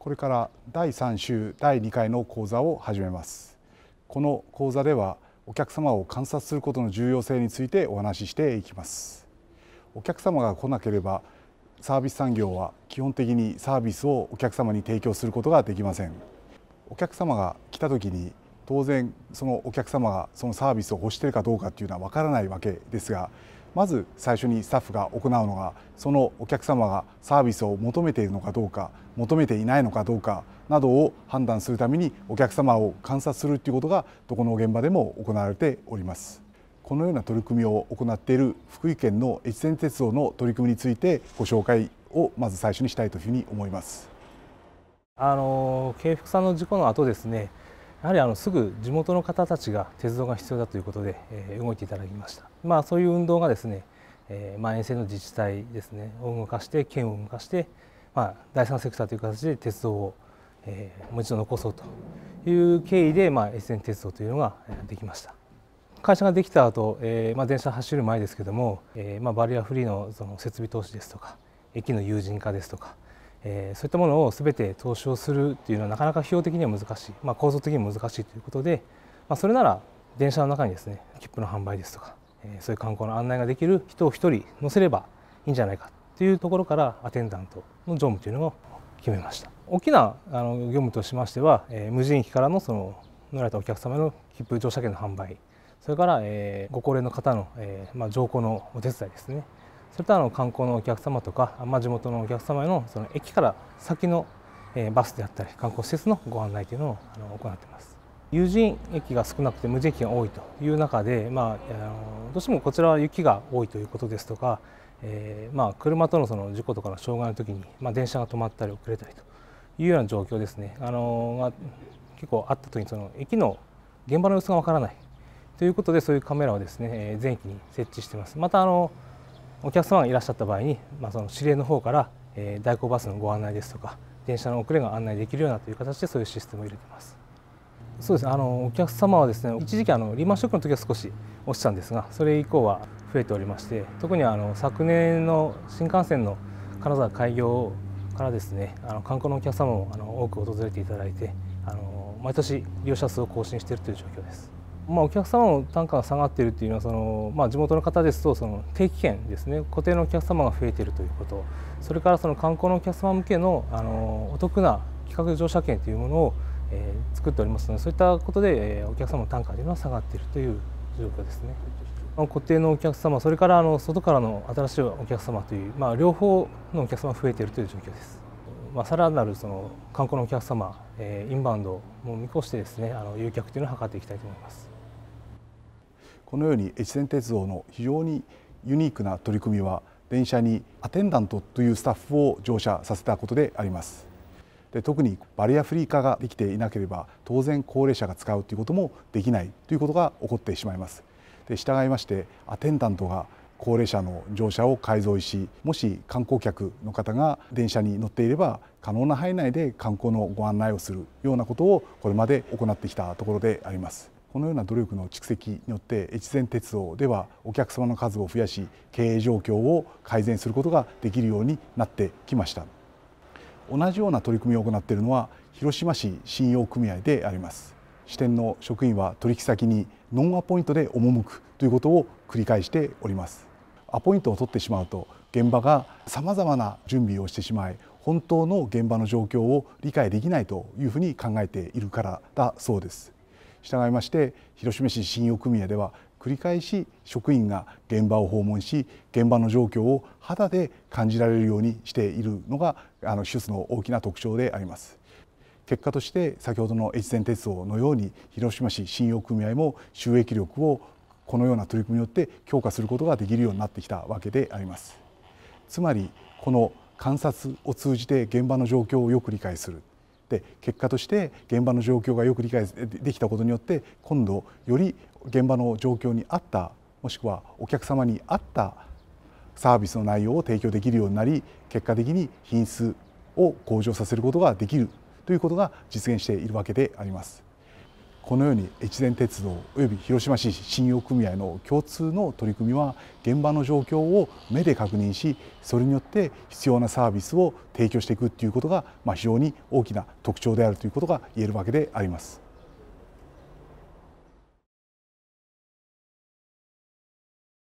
これから第3週第2回の講座を始めますこの講座ではお客様を観察することの重要性についてお話ししていきますお客様が来なければサービス産業は基本的にサービスをお客様に提供することができませんお客様が来た時に当然そのお客様がそのサービスを欲しているかどうかっていうのはわからないわけですがまず最初にスタッフが行うのがそのお客様がサービスを求めているのかどうか求めていないのかどうかなどを判断するためにお客様を観察するということがどこの現場でも行われております。このような取り組みを行っている福井県の越前鉄道の取り組みについてご紹介をまず最初にしたいというふうに思います。あの京福さんの事故の後ですねやはりあのすぐ地元の方たちが鉄道が必要だということで、え動いていただきました、まあ、そういう運動がですね、えまあ、沿線の自治体ですねを動かして県を動かして、まあ、第三セクターという形で鉄道を、えもう一度残そうという経緯で、まあ、沿線鉄道というのができました会社ができた後、えまあ電車走る前ですけども、えまあ、バリアフリーのその設備投資ですとか駅の有人化ですとかえー、そういったものを全て投資をするっていうのはなかなか費用的には難しい、まあ、構造的にも難しいということで、まあ、それなら電車の中にですね切符の販売ですとか、えー、そういう観光の案内ができる人を1人乗せればいいんじゃないかというところからアテンダントの乗務というのを決めました大きなあの業務としましては、えー、無人駅からのその乗られたお客様の切符乗車券の販売それから、えー、ご高齢の方の、えーまあ、乗降のお手伝いですねそれとあの観光のお客様とか、まあ、地元のお客様のその駅から先のバスであったり観光施設のご案内というのをあの行っています。有人駅が少なくて無人駅が多いという中で、まあ、あのどうしてもこちらは雪が多いということですとか、えー、まあ、車とのその事故とかの障害の時に、まあ、電車が止まったり遅れたりというような状況ですね、あのまあ、結構あった時にその駅の現場の様子がわからないということでそういうカメラをですね全駅に設置してます。またあのお客様がいらっしゃった場合に、まあ、その指令の方から、えー、代行バスのご案内ですとか電車の遅れが案内できるようなという形でそういうシステムを入れてますそうですねあのお客様はですね一時期あのリーマンショックの時は少し落ちたんですがそれ以降は増えておりまして特にあの昨年の新幹線の金沢開業からですねあの観光のお客様もあの多く訪れていただいてあの毎年利用者数を更新しているという状況です。まあ、お客様の単価が下がっているというのはその、まあ、地元の方ですとその定期券ですね固定のお客様が増えているということそれからその観光のお客様向けのあのお得な企画乗車券というものを、えー、作っておりますのでそういったことで、えー、お客様の単価というのは下がっているという状況ですね。固定のお客様それからあの外からの新しいお客様という、まあ、両方のお客様が増えているという状況です。まあ、さらなるその観光のお客様、えー、インバウンドも見越してですねあの誘客というのを図っていきたいと思います。このように越前鉄道の非常にユニークな取り組みは電車にアテンダントというスタッフを乗車させたことでありますで特にバリアフリー化ができていなければ当然高齢者が使うということもできないということが起こってしまいますで従いましてアテンダントが高齢者の乗車を改造しもし観光客の方が電車に乗っていれば可能な範囲内で観光のご案内をするようなことをこれまで行ってきたところでありますこのような努力の蓄積によって越前鉄道ではお客様の数を増やし経営状況を改善することができるようになってきました同じような取り組みを行っているのは広島市信用組合であります支店の職員は取引先にノンアポイントで赴くということを繰り返しておりますアポイントを取ってしまうと現場がさまざまな準備をしてしまい本当の現場の状況を理解できないというふうに考えているからだそうです従いまして広島市信用組合では繰り返し職員が現場を訪問し現場の状況を肌で感じられるようにしているのがあの手術の大きな特徴であります。結果として先ほどの越前鉄道のように広島市信用組合も収益力をこのような取り組みによって強化することができるようになってきたわけであります。つまりこの観察を通じて現場の状況をよく理解するで結果として現場の状況がよく理解できたことによって今度より現場の状況に合ったもしくはお客様に合ったサービスの内容を提供できるようになり結果的に品質を向上させることができるということが実現しているわけであります。このように越前鉄道および広島市信用組合の共通の取り組みは現場の状況を目で確認しそれによって必要なサービスを提供していくということが、ま非常に大きな特徴であるということが言えるわけであります。